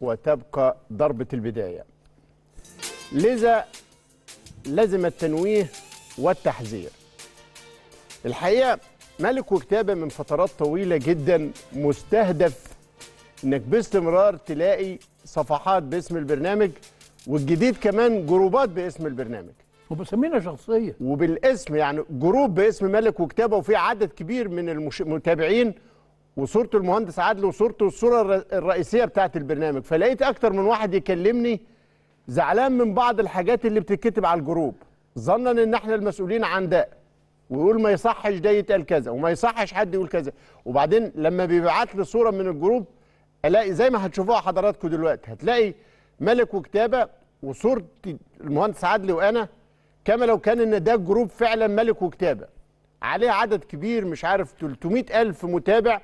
وتبقى ضربة البداية لذا لزم التنويه والتحذير الحقيقة ملك وكتابة من فترات طويلة جدا مستهدف انك باستمرار تلاقي صفحات باسم البرنامج والجديد كمان جروبات باسم البرنامج وبسمينا شخصية وبالاسم يعني جروب باسم ملك وكتابة وفي عدد كبير من المتابعين وصورة المهندس عادل وصورته الصورة الرئيسية بتاعت البرنامج فلقيت أكتر من واحد يكلمني زعلان من بعض الحاجات اللي بتتكتب على الجروب ظنا ان احنا المسؤولين عن ده ويقول ما يصحش ده يتقال كذا وما يصحش حد يقول كذا وبعدين لما بيبعت لي صوره من الجروب الاقي زي ما هتشوفوها حضراتكم دلوقتي هتلاقي ملك وكتابه وصوره المهندس عدلي وانا كما لو كان ان ده جروب فعلا ملك وكتابه عليه عدد كبير مش عارف 300 الف متابع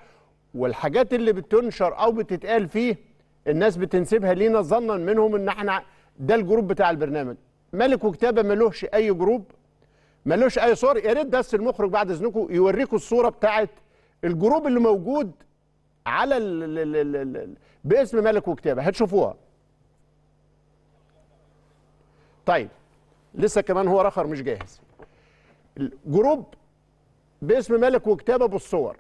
والحاجات اللي بتنشر او بتتقال فيه الناس بتنسبها لينا ظنا منهم ان احنا ده الجروب بتاع البرنامج ملك وكتابه ملوش اي جروب ملوش اي صور يا ريت بس المخرج بعد اذنكم يوريكم الصوره بتاعت الجروب اللي موجود على الـ الـ الـ الـ باسم ملك وكتابه هتشوفوها طيب لسه كمان هو رخر مش جاهز جروب باسم ملك وكتابه بالصور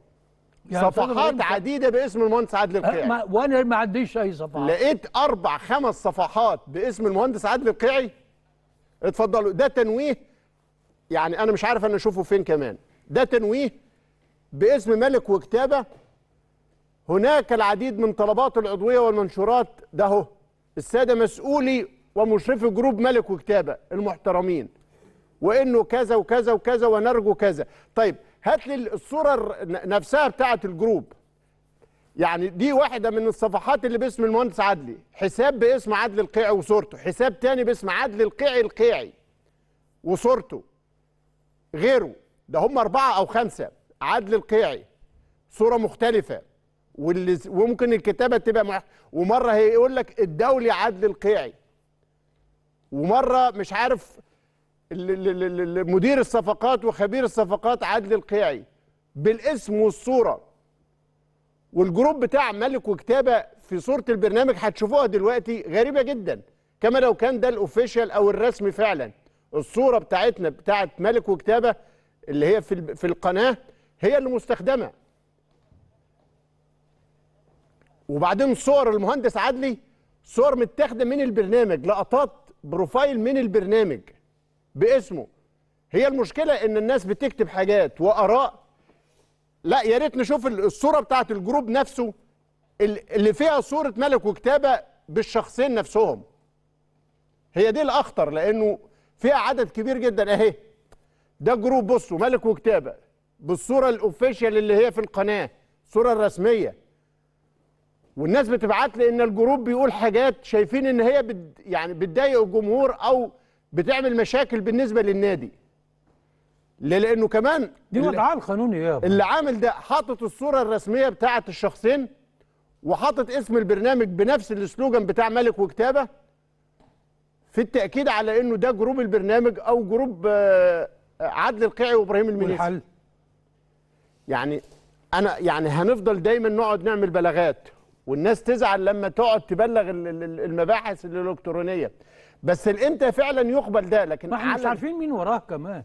يعني صفحات عديده باسم المهندس عادل أه، القيعي وانا ما عنديش اي صفحات لقيت اربع خمس صفحات باسم المهندس عادل القيعي اتفضلوا ده تنويه يعني انا مش عارف انا اشوفه فين كمان ده تنويه باسم ملك وكتابه هناك العديد من طلبات العضويه والمنشورات ده هو الساده مسؤولي ومشرفي جروب ملك وكتابه المحترمين وانه كذا وكذا وكذا ونرجو كذا طيب هات لي الصوره نفسها بتاعه الجروب يعني دي واحده من الصفحات اللي باسم المهندس عدلي حساب باسم عدلي القيعي وصورته حساب تاني باسم عدلي القيعي القيعي وصورته غيره ده هم اربعه او خمسه عدل القيعي صوره مختلفه واللي وممكن الكتابه تبقى مح... ومره هيقول لك الدولي عدل القيعي ومره مش عارف مدير الصفقات وخبير الصفقات عادل القيعي بالاسم والصوره والجروب بتاع ملك وكتابه في صوره البرنامج هتشوفوها دلوقتي غريبه جدا كما لو كان ده الاوفيشال او الرسمي فعلا الصوره بتاعتنا بتاعت ملك وكتابه اللي هي في في القناه هي اللي مستخدمه وبعدين صور المهندس عدلي صور متاخده من البرنامج لقطات بروفايل من البرنامج باسمه هي المشكله ان الناس بتكتب حاجات واراء لا يا ريت نشوف الصوره بتاعه الجروب نفسه اللي فيها صوره ملك وكتابه بالشخصين نفسهم هي دي الاخطر لانه فيها عدد كبير جدا اهي ده جروب بصوا ملك وكتابه بالصوره الاوفيشال اللي هي في القناه الصوره الرسميه والناس بتبعت لي ان الجروب بيقول حاجات شايفين ان هي بت يعني بتضايق الجمهور او بتعمل مشاكل بالنسبه للنادي لانه كمان دي وضعها القانوني يا بقى. اللي عامل ده حاطط الصوره الرسميه بتاعه الشخصين وحاطط اسم البرنامج بنفس السلوجان بتاع ملك وكتابه في التاكيد على انه ده جروب البرنامج او جروب آه، عدل القيعي وابراهيم المنيسي والحل يعني انا يعني هنفضل دايما نقعد نعمل بلاغات والناس تزعل لما تقعد تبلغ المباحث الالكترونيه بس الامتى فعلا يقبل ده لكن ما احنا مش عارفين مين وراه كمان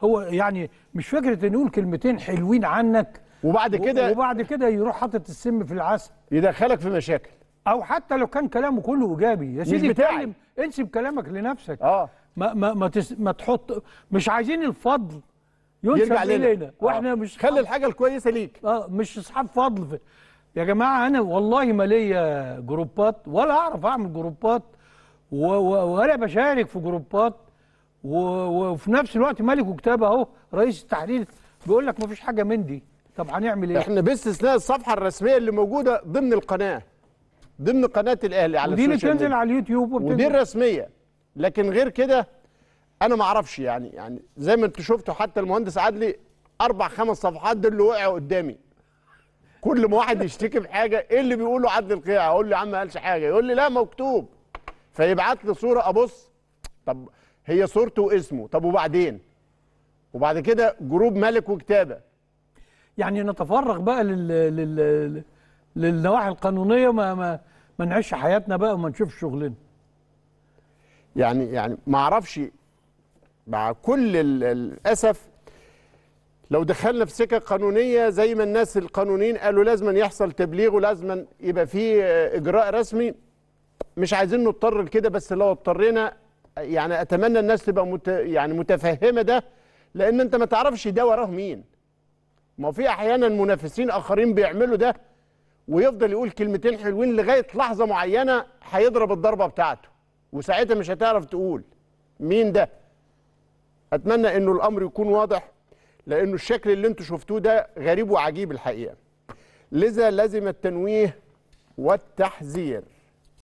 هو يعني مش فكره نقول كلمتين حلوين عنك وبعد كده وبعد كده يروح حاطط السم في العسل يدخلك في مشاكل او حتى لو كان كلامه كله ايجابي يا سيدي اتكلم انسب كلامك لنفسك اه ما ما ما, تس ما تحط مش عايزين الفضل ينسب لنا واحنا آه. مش خلي الحاجه الكويسه ليك اه مش اصحاب فضل في يا جماعة أنا والله ما ليا جروبات ولا أعرف أعمل جروبات ولا بشارك في جروبات وفي نفس الوقت ملك وكتاب أهو رئيس التحرير بيقول لك ما فيش حاجة من دي طب هنعمل إيه؟ إحنا باستثناء الصفحة الرسمية اللي موجودة ضمن القناة ضمن قناة الأهلي على ودي اللي تنزل على اليوتيوب وبتنزل ودي الرسمية لكن غير كده أنا ما أعرفش يعني يعني زي ما أنتم شفتوا حتى المهندس عدلي أربع خمس صفحات دول اللي وقعوا قدامي كل ما واحد يشتكي في حاجه ايه اللي بيقوله عدل القيعه اقول له يا عم ما قالش حاجه يقول لي لا مكتوب فيبعت لي صوره ابص طب هي صورته واسمه طب وبعدين وبعد كده جروب ملك وكتابه يعني نتفرغ بقى لل لل للنواحي القانونيه ما ما ما نعيش حياتنا بقى وما نشوفش شغلنا يعني يعني ما اعرفش مع كل الاسف لو دخلنا في سكه قانونيه زي ما الناس القانونيين قالوا لازم يحصل تبليغ ولازم يبقى في اجراء رسمي مش عايزين نضطر لكده بس لو اضطرينا يعني اتمنى الناس تبقى مت يعني متفهمه ده لان انت ما تعرفش ده وراه مين ما في احيانا منافسين اخرين بيعملوا ده ويفضل يقول كلمتين حلوين لغايه لحظه معينه هيضرب الضربه بتاعته وساعتها مش هتعرف تقول مين ده اتمنى انه الامر يكون واضح لانه الشكل اللي انتم شفتوه ده غريب وعجيب الحقيقه لذا لازم التنويه والتحذير